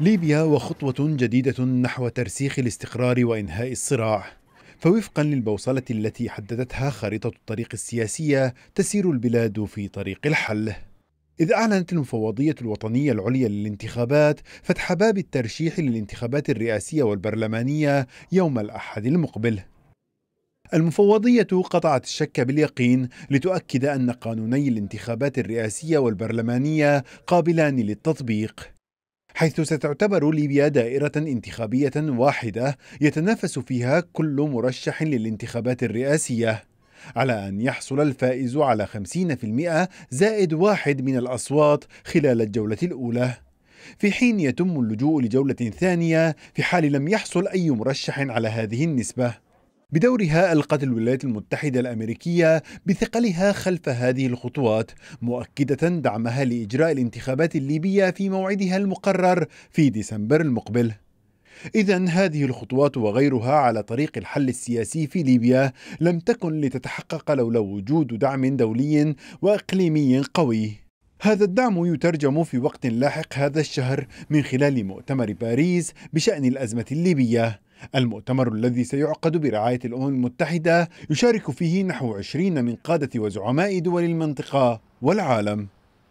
ليبيا وخطوة جديدة نحو ترسيخ الاستقرار وإنهاء الصراع فوفقا للبوصلة التي حددتها خريطة الطريق السياسية تسير البلاد في طريق الحل إذ أعلنت المفوضية الوطنية العليا للانتخابات فتح باب الترشيح للانتخابات الرئاسية والبرلمانية يوم الأحد المقبل المفوضية قطعت الشك باليقين لتؤكد أن قانوني الانتخابات الرئاسية والبرلمانية قابلان للتطبيق حيث ستعتبر ليبيا دائرة انتخابية واحدة يتنافس فيها كل مرشح للانتخابات الرئاسية على أن يحصل الفائز على 50% زائد واحد من الأصوات خلال الجولة الأولى في حين يتم اللجوء لجولة ثانية في حال لم يحصل أي مرشح على هذه النسبة بدورها ألقت الولايات المتحدة الأمريكية بثقلها خلف هذه الخطوات مؤكدة دعمها لإجراء الانتخابات الليبية في موعدها المقرر في ديسمبر المقبل إذا هذه الخطوات وغيرها على طريق الحل السياسي في ليبيا لم تكن لتتحقق لولا وجود دعم دولي وإقليمي قوي هذا الدعم يترجم في وقت لاحق هذا الشهر من خلال مؤتمر باريس بشأن الأزمة الليبية المؤتمر الذي سيعقد برعاية الأمم المتحدة يشارك فيه نحو 20 من قادة وزعماء دول المنطقة والعالم